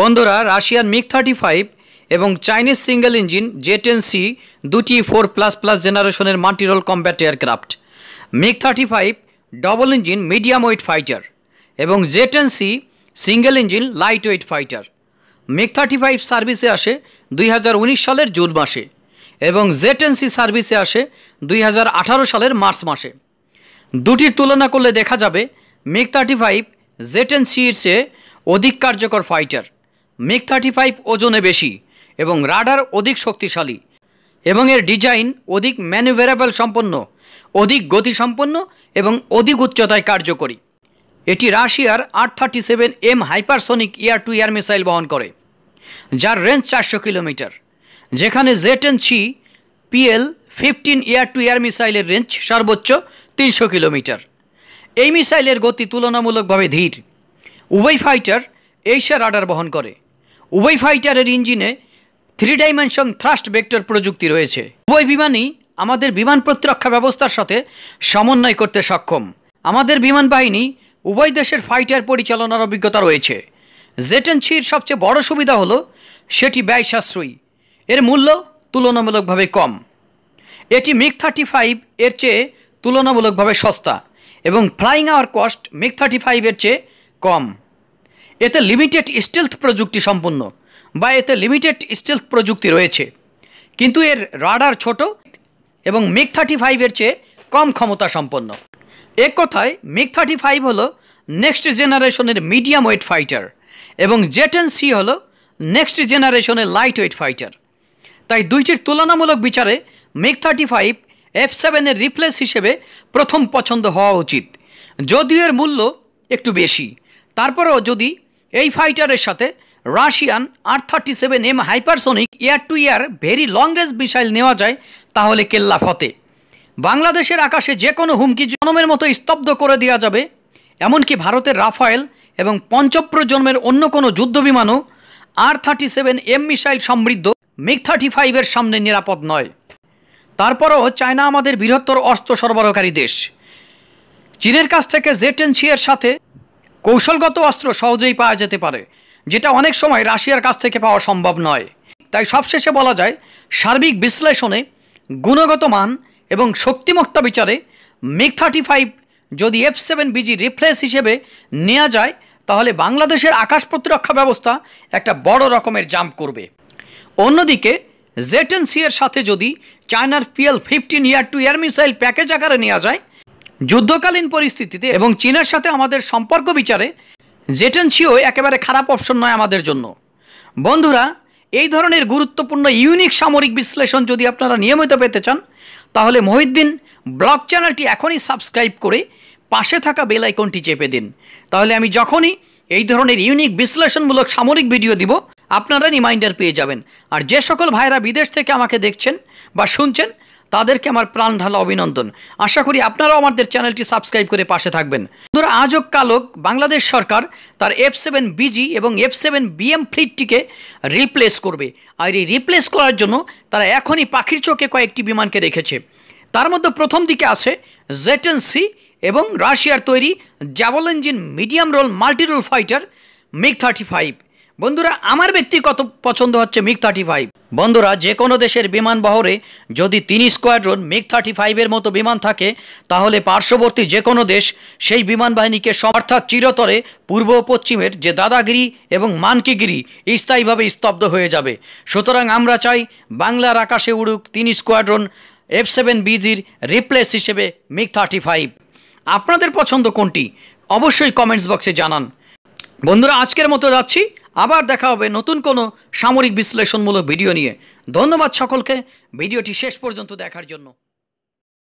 বন্ধুরা Russian MiG thirty five এবং Chinese single engine J ten C দুটি four plus plus জেনারেশনের multirole combat aircraft MiG thirty five double engine medium weight fighter এবং J ten C single engine light weight fighter MiG thirty five সার্ভিসে আসে দুই সালের June মাসে এবং J ten C সার্ভিসে আসে দুই সালের মার্চ মাসে দুটির তুলনা করলে দেখা যাবে MiG thirty five J ten সির চেয়ে অধিক কার্যকর ফাইটার মিগ থার্টি ফাইভ ওজনে বেশি এবং রাডার অধিক শক্তিশালী এবং এর ডিজাইন অধিক ম্যানুভেরাবল সম্পন্ন অধিক গতিসম্পন্ন এবং অধিক উচ্চতায় কার্যকরী এটি রাশিয়ার আট thirty seven M hypersonic air to air missile বহন করে যার রেঞ্জ চারশো কিলোমিটার যেখানে J ten C PL fifteen air to air মিসাইলের রেঞ্জ সর্বোচ্চ তিনশো কিলোমিটার এই মিসাইলের গতি তুলনামূলকভাবে ধীর উভয় ফাইটার এইশা রাডার বহন করে উভয় ফাইটারের ইঞ্জিনে থ্রি ডাইমেনশন থ্রাস্ট ভেক্টর প্রযুক্তি রয়েছে উভয় বিমানই আমাদের বিমান প্রতিরক্ষা ব্যবস্থার সাথে সমন্বয় করতে সক্ষম আমাদের বিমান বাহিনী উভয় দেশের ফাইটার পরিচালনার অভিজ্ঞতা রয়েছে জেটেন সির সবচেয়ে বড় সুবিধা হলো সেটি ব্যয় সাশ্রয়ী এর মূল্য তুলনামূলকভাবে কম এটি মিগ থার্টি ফাইভ এর চেয়ে তুলনামূলকভাবে সস্তা এবং flying hour cost MiG thirty ফাইভের চেয়ে কম এতে লিমিটেড স্টেলথ প্রযুক্তি সম্পন্ন বা এতে লিমিটেড স্টেলথ প্রযুক্তি রয়েছে কিন্তু এর রাডার ছোট এবং মিগ থার্টি ফাইভের চেয়ে কম ক্ষমতা সম্পন্ন এক কথায় মিগ থার্টি ফাইভ হলো নেক্সট জেনারেশনের মিডিয়াম ওয়েট ফাইটার এবং জেট এন সি হলো নেক্সট জেনারেশনের লাইট ওয়েট ফাইটার তাই দুইটির তুলনামূলক বিচারে মিগ থার্টি ফাইভ এফ সেভেনের রিপ্লেস হিসেবে প্রথম পছন্দ হওয়া উচিত যদিও এর মূল্য একটু বেশি তারপরেও যদি এই ফাইটারের সাথে Russian R thirty seven M hypersonic air to air very long range missile নেওয়া যায় তাহলে কেল্লা ফতে বাংলাদেশের আকাশে যে কোনো হুমকি জনমের মতো স্তব্ধ করে দেওয়া যাবে এমনকি ভারতের রাফায়েল এবং পঞ্চপ্রজন্মের অন্য কোনো যুদ্ধবিমানও R thirty seven M missile সমৃদ্ধ মিগ থার্টি ফাইভের সামনে নিরাপদ নয় তারপরও চায়না আমাদের বৃহত্তর অস্ত্র সরবরাহকারী দেশ চীনের কাছ থেকে জেটেন সাথে কৌশলগত অস্ত্র সহজেই পাওয়া যেতে পারে যেটা অনেক সময় রাশিয়ার কাছ থেকে পাওয়া সম্ভব নয় তাই সবশেষে বলা যায় সার্বিক বিশ্লেষণে গুণগত মান এবং শক্তিমত্তা বিচারে মিগ থার্টি ফাইভ যদি এফ সেভেন বিজি রিপ্লেস হিসেবে নেওয়া যায় তাহলে বাংলাদেশের আকাশ প্রতিরক্ষা ব্যবস্থা একটা বড় রকমের জাম্প করবে অন্যদিকে জেটেন সি এর সাথে যদি চায়নার PL fifteen air to air missile package আকারে নেওয়া যায় যুদ্ধকালীন পরিস্থিতিতে এবং চীনের সাথে আমাদের সম্পর্ক বিচারে জেটেনসিও একেবারে খারাপ অপশন নয় আমাদের জন্য বন্ধুরা এই ধরনের গুরুত্বপূর্ণ ইউনিক সামরিক বিশ্লেষণ যদি আপনারা নিয়মিত পেতে চান তাহলে মহিদ্দিন ব্লগ চ্যানেলটি এখনই সাবস্ক্রাইব করে পাশে থাকা বেল আইকনটি চেপে দিন তাহলে আমি যখনই এই ধরনের ইউনিক বিশ্লেষণমূলক সামরিক ভিডিও দিব আপনারা রিমাইন্ডার পেয়ে যাবেন আর যে সকল ভাইরা বিদেশ থেকে আমাকে দেখছেন বা শুনছেন তাদেরকে আমার প্রাণ ঢালা অভিনন্দন আশা করি আপনারাও আমাদের চ্যানেলটি সাবস্ক্রাইব করে পাশে থাকবেন বন্ধুরা আজক কালক বাংলাদেশ সরকার তার এফ সেভেন বিজি এবং এফ সেভেন বিএম ফ্লিটটিকে রিপ্লেস করবে আর এই রিপ্লেস করার জন্য তারা এখনই পাখির চোখে কয়েকটি বিমানকে রেখেছে তার মধ্যে প্রথম দিকে আছে জেটেন সি এবং রাশিয়ার তৈরি জ্যাভল engine medium role multirole fighter MiG thirty five বন্ধুরা আমার ব্যক্তিগত পছন্দ হচ্ছে মিগ থার্টি ফাইভ বন্ধুরা যে কোনো দেশের বিমান বহরে যদি তিন স্কোয়াড্রন মিগ থার্টি ফাইভের মতো বিমান থাকে তাহলে পার্শ্ববর্তী যে কোনো দেশ সেই বিমান বাহিনীকে অর্থাৎ চিরতরে পূর্ব পশ্চিমের যে দাদাগিরি এবং মানকিগিরি স্থায়ীভাবে স্তব্ধ হয়ে যাবে সুতরাং আমরা চাই বাংলার আকাশে উড়ুক তিন স্কোয়াড্রন এফ সেভেন বিজির রিপ্লেস হিসেবে মিগ থার্টি ফাইভ আপনাদের পছন্দ কোনটি অবশ্যই কমেন্টস বক্সে জানান বন্ধুরা আজকের মতো যাচ্ছি আবার দেখা হবে নতুন কোনো সামরিক বিশ্লেষণমূলক ভিডিও নিয়ে ধন্যবাদ সকলকে ভিডিওটি শেষ পর্যন্ত দেখার জন্য